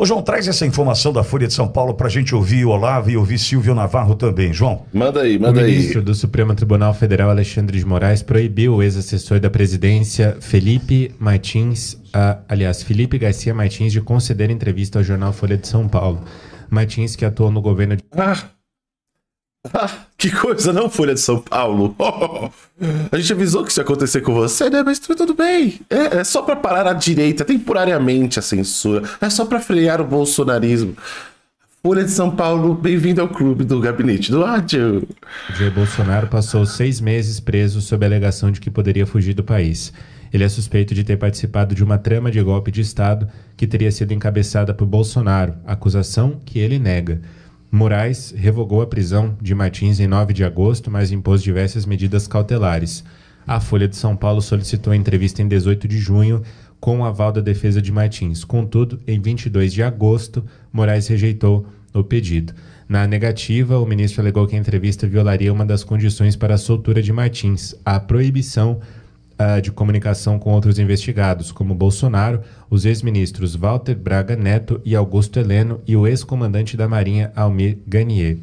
Ô, João, traz essa informação da Folha de São Paulo para a gente ouvir o Olavo e ouvir Silvio Navarro também. João. Manda aí, manda aí. O ministro aí. do Supremo Tribunal Federal, Alexandre de Moraes, proibiu o ex-assessor da presidência, Felipe Martins, a, aliás, Felipe Garcia Martins, de conceder entrevista ao jornal Folha de São Paulo. Martins, que atuou no governo de... Ah. Ah, que coisa, não, Folha de São Paulo. Oh, a gente avisou que isso ia acontecer com você, né? Mas tudo bem. É, é só para parar a direita temporariamente a censura. É só para frear o bolsonarismo. Folha de São Paulo, bem-vindo ao clube do Gabinete do Ódio. Jair Bolsonaro passou seis meses preso sob a alegação de que poderia fugir do país. Ele é suspeito de ter participado de uma trama de golpe de Estado que teria sido encabeçada por Bolsonaro, acusação que ele nega. Moraes revogou a prisão de Martins em 9 de agosto, mas impôs diversas medidas cautelares. A Folha de São Paulo solicitou entrevista em 18 de junho com o aval da defesa de Martins. Contudo, em 22 de agosto, Moraes rejeitou o pedido. Na negativa, o ministro alegou que a entrevista violaria uma das condições para a soltura de Martins, a proibição de uh, de comunicação com outros investigados, como Bolsonaro, os ex-ministros Walter Braga Neto e Augusto Heleno e o ex-comandante da Marinha Almir Garnier.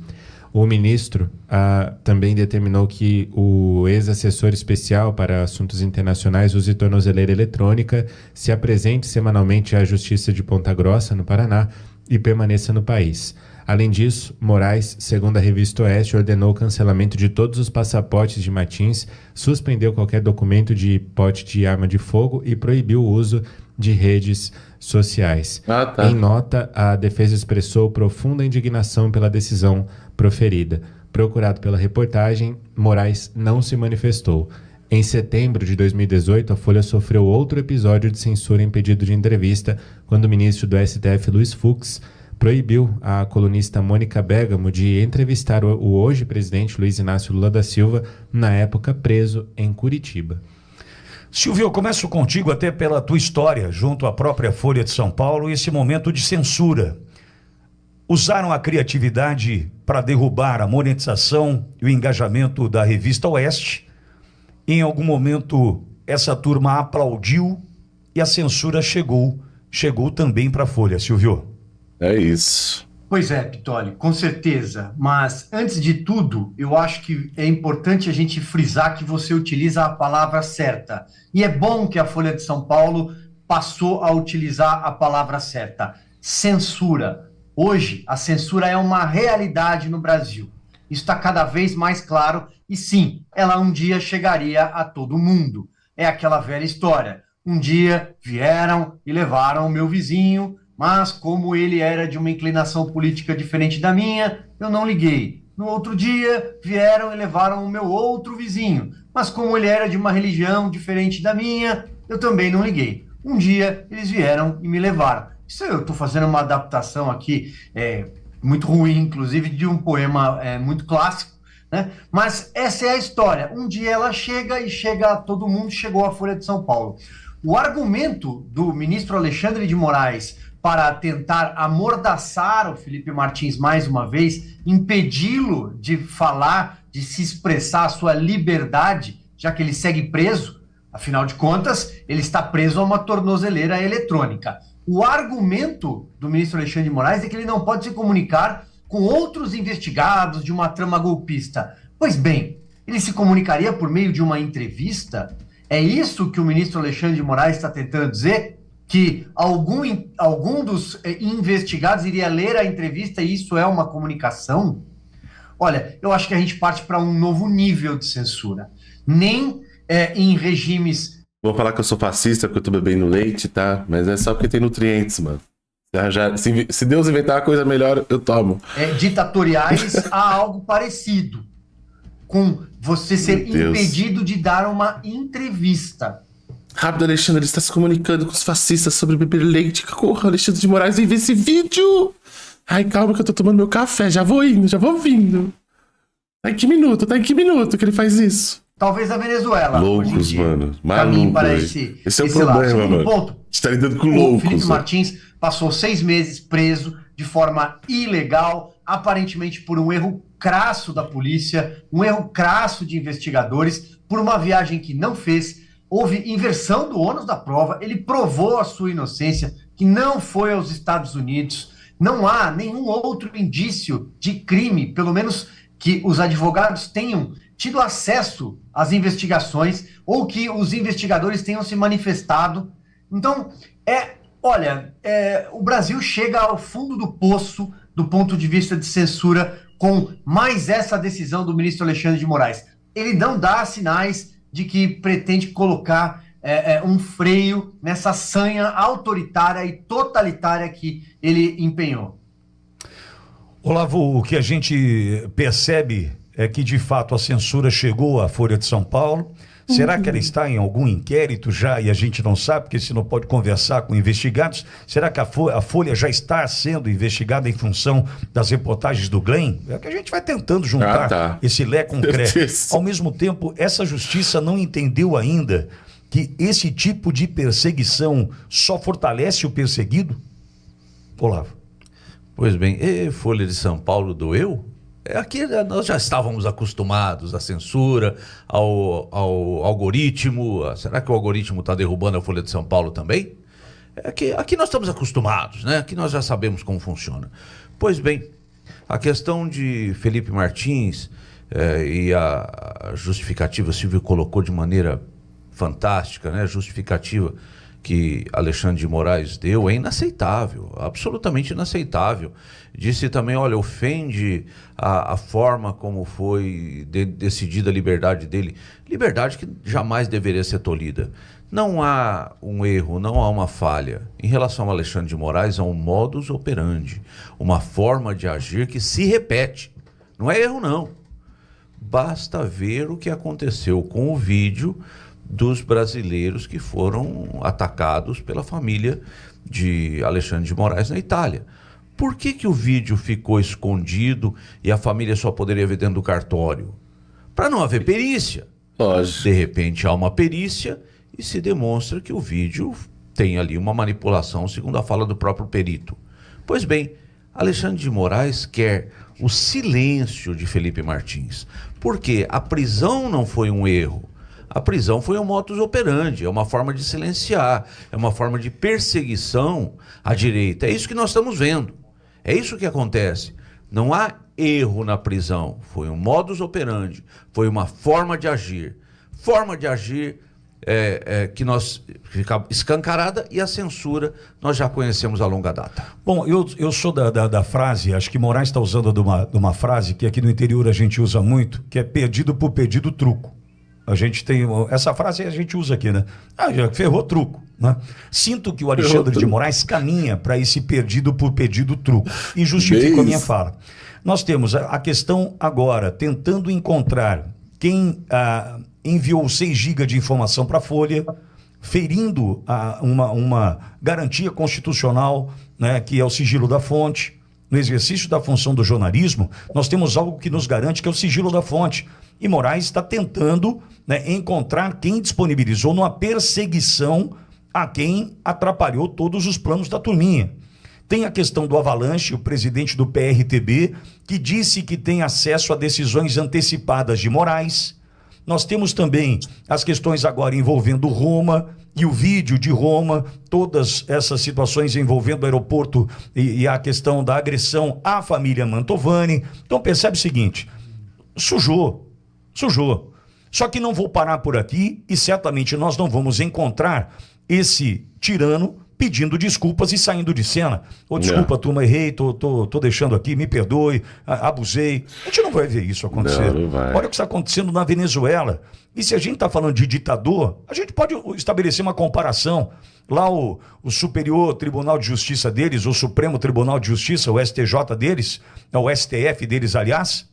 O ministro uh, também determinou que o ex-assessor especial para assuntos internacionais use tornozeleira eletrônica, se apresente semanalmente à Justiça de Ponta Grossa, no Paraná, e permaneça no país. Além disso, Moraes, segundo a revista Oeste, ordenou o cancelamento de todos os passaportes de Martins, suspendeu qualquer documento de pote de arma de fogo e proibiu o uso de redes sociais. Ah, tá. Em nota, a defesa expressou profunda indignação pela decisão proferida. Procurado pela reportagem, Moraes não se manifestou. Em setembro de 2018, a Folha sofreu outro episódio de censura em pedido de entrevista, quando o ministro do STF, Luiz Fux, proibiu a colunista Mônica Bergamo de entrevistar o hoje presidente Luiz Inácio Lula da Silva, na época preso em Curitiba. Silvio, eu começo contigo até pela tua história, junto à própria Folha de São Paulo, e esse momento de censura. Usaram a criatividade para derrubar a monetização e o engajamento da revista Oeste. Em algum momento, essa turma aplaudiu e a censura chegou. Chegou também para a Folha, Silvio. É isso. Pois é, Pitoli, com certeza. Mas, antes de tudo, eu acho que é importante a gente frisar que você utiliza a palavra certa. E é bom que a Folha de São Paulo passou a utilizar a palavra certa: censura. Hoje, a censura é uma realidade no Brasil. Isso está cada vez mais claro. E sim, ela um dia chegaria a todo mundo. É aquela velha história. Um dia vieram e levaram o meu vizinho, mas, como ele era de uma inclinação política diferente da minha, eu não liguei. No outro dia, vieram e levaram o meu outro vizinho. Mas, como ele era de uma religião diferente da minha, eu também não liguei. Um dia, eles vieram e me levaram. Isso eu estou fazendo uma adaptação aqui, é, muito ruim, inclusive, de um poema é, muito clássico. Né? Mas essa é a história. Um dia ela chega e chega a todo mundo, chegou à Folha de São Paulo. O argumento do ministro Alexandre de Moraes para tentar amordaçar o Felipe Martins mais uma vez, impedi-lo de falar, de se expressar a sua liberdade, já que ele segue preso. Afinal de contas, ele está preso a uma tornozeleira eletrônica. O argumento do ministro Alexandre de Moraes é que ele não pode se comunicar com outros investigados de uma trama golpista. Pois bem, ele se comunicaria por meio de uma entrevista? É isso que o ministro Alexandre de Moraes está tentando dizer? que algum, algum dos eh, investigados iria ler a entrevista e isso é uma comunicação? Olha, eu acho que a gente parte para um novo nível de censura. Nem é, em regimes. Vou falar que eu sou fascista porque eu tô bebendo leite, tá? Mas é só porque tem nutrientes, mano. Já, se, se, Deus inventar uma coisa melhor, eu tomo. É, ditatoriais há algo parecido com você ser impedido de dar uma entrevista. Rápido, Alexandre, ele está se comunicando com os fascistas sobre beber leite. Corra, Alexandre de Moraes, vem ver esse vídeo! Ai, calma que eu tô tomando meu café, já vou indo, já vou vindo. Tá em que minuto, tá em que minuto que ele faz isso? Talvez a Venezuela. Loucos, mano. Maluco, para aí. esse, esse é o problema, mano. Ponto. A gente tá lidando com o loucos. Felipe Martins passou seis meses preso de forma ilegal, aparentemente por um erro crasso da polícia, um erro crasso de investigadores, por uma viagem que não fez houve inversão do ônus da prova, ele provou a sua inocência, que não foi aos Estados Unidos. Não há nenhum outro indício de crime, pelo menos que os advogados tenham tido acesso às investigações ou que os investigadores tenham se manifestado. Então, é, olha, é, o Brasil chega ao fundo do poço do ponto de vista de censura com mais essa decisão do ministro Alexandre de Moraes. Ele não dá sinais de que pretende colocar é, é, um freio nessa sanha autoritária e totalitária que ele empenhou. Olavo, o que a gente percebe é que, de fato, a censura chegou à Folha de São Paulo. Será que ela uhum. está em algum inquérito já e a gente não sabe, porque se não pode conversar com investigados? Será que a, a Folha já está sendo investigada em função das reportagens do Glenn? É que a gente vai tentando juntar ah, tá. esse Lé com Cré. Ao mesmo tempo, essa justiça não entendeu ainda que esse tipo de perseguição só fortalece o perseguido? Olavo. Pois bem, e Folha de São Paulo doeu? É, aqui né, nós já estávamos acostumados à censura, ao, ao algoritmo. Ah, será que o algoritmo está derrubando a Folha de São Paulo também? Aqui, é aqui nós estamos acostumados, né? Aqui nós já sabemos como funciona. Pois bem, a questão de Felipe Martins é, e a justificativa, o Silvio colocou de maneira fantástica, né? Justificativa que Alexandre de Moraes deu é inaceitável, absolutamente inaceitável. Disse também, olha, ofende a, a forma como foi de, decidida a liberdade dele. Liberdade que jamais deveria ser tolhida. Não há um erro, não há uma falha. Em relação a Alexandre de Moraes, há um modus operandi, uma forma de agir que se repete. Não é erro, não. Basta ver o que aconteceu com o vídeo dos brasileiros que foram atacados pela família de Alexandre de Moraes na Itália. Por que, que o vídeo ficou escondido e a família só poderia ver dentro do cartório? Para não haver perícia. Lógico. De repente há uma perícia e se demonstra que o vídeo tem ali uma manipulação, segundo a fala do próprio perito. Pois bem, Alexandre de Moraes quer o silêncio de Felipe Martins, porque a prisão não foi um erro. A prisão foi um modus operandi, é uma forma de silenciar, é uma forma de perseguição à direita. É isso que nós estamos vendo. É isso que acontece. Não há erro na prisão, foi um modus operandi, foi uma forma de agir. Forma de agir é, é, que nós fica escancarada e a censura nós já conhecemos a longa data. Bom, eu, eu sou da, da, da frase, acho que Moraes está usando de uma, de uma frase que aqui no interior a gente usa muito, que é pedido por pedido truco. A gente tem. Essa frase a gente usa aqui, né? Ah, já ferrou truco. Né? Sinto que o Alexandre de Moraes caminha para esse perdido por pedido truco. E justifico a minha fala. Nós temos a questão agora, tentando encontrar quem ah, enviou 6 GB de informação para a Folha, ferindo ah, uma, uma garantia constitucional, né, que é o sigilo da fonte. No exercício da função do jornalismo, nós temos algo que nos garante que é o sigilo da fonte e Moraes está tentando né, encontrar quem disponibilizou numa perseguição a quem atrapalhou todos os planos da turminha. Tem a questão do Avalanche, o presidente do PRTB, que disse que tem acesso a decisões antecipadas de Moraes. Nós temos também as questões agora envolvendo Roma e o vídeo de Roma, todas essas situações envolvendo o aeroporto e, e a questão da agressão à família Mantovani. Então percebe o seguinte: sujou, Sujou. Só que não vou parar por aqui e certamente nós não vamos encontrar esse tirano pedindo desculpas e saindo de cena. Ou oh, desculpa, é. turma, errei, tô, tô, tô deixando aqui, me perdoe, abusei. A gente não vai ver isso acontecer. Não, não Olha o que está acontecendo na Venezuela. E se a gente está falando de ditador, a gente pode estabelecer uma comparação. Lá o, o Superior Tribunal de Justiça deles, o Supremo Tribunal de Justiça, o STJ deles, é o STF deles, aliás,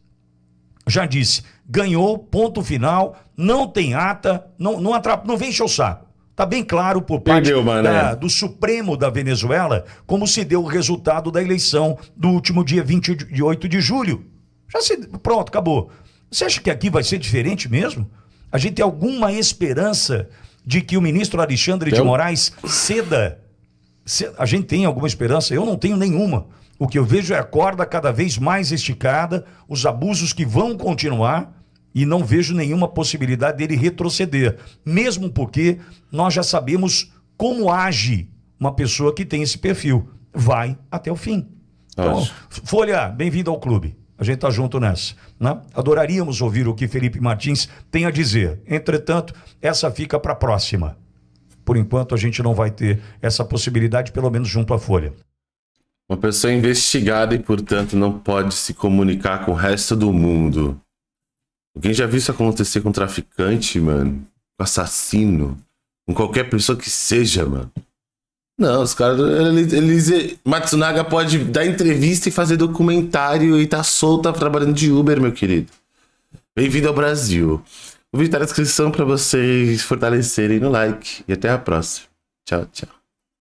já disse, ganhou, ponto final, não tem ata, não, não, atrap... não vem encher o saco. Está bem claro por parte Entendeu, da, do Supremo da Venezuela como se deu o resultado da eleição do último dia 28 de julho. Já se. Pronto, acabou. Você acha que aqui vai ser diferente mesmo? A gente tem alguma esperança de que o ministro Alexandre eu... de Moraes ceda a gente tem alguma esperança? Eu não tenho nenhuma. O que eu vejo é a corda cada vez mais esticada, os abusos que vão continuar e não vejo nenhuma possibilidade dele retroceder, mesmo porque nós já sabemos como age uma pessoa que tem esse perfil. Vai até o fim. Então, é Folha, bem-vindo ao clube. A gente está junto nessa. Né? Adoraríamos ouvir o que Felipe Martins tem a dizer. Entretanto, essa fica para a próxima. Por enquanto, a gente não vai ter essa possibilidade, pelo menos junto à Folha. Uma pessoa investigada e, portanto, não pode se comunicar com o resto do mundo. Alguém já viu isso acontecer com traficante, mano? Com assassino? Com qualquer pessoa que seja, mano? Não, os caras. Eles, eles, Matsunaga pode dar entrevista e fazer documentário e tá solta trabalhando de Uber, meu querido. Bem-vindo ao Brasil. O vídeo está na descrição para vocês fortalecerem no like. E até a próxima. Tchau, tchau.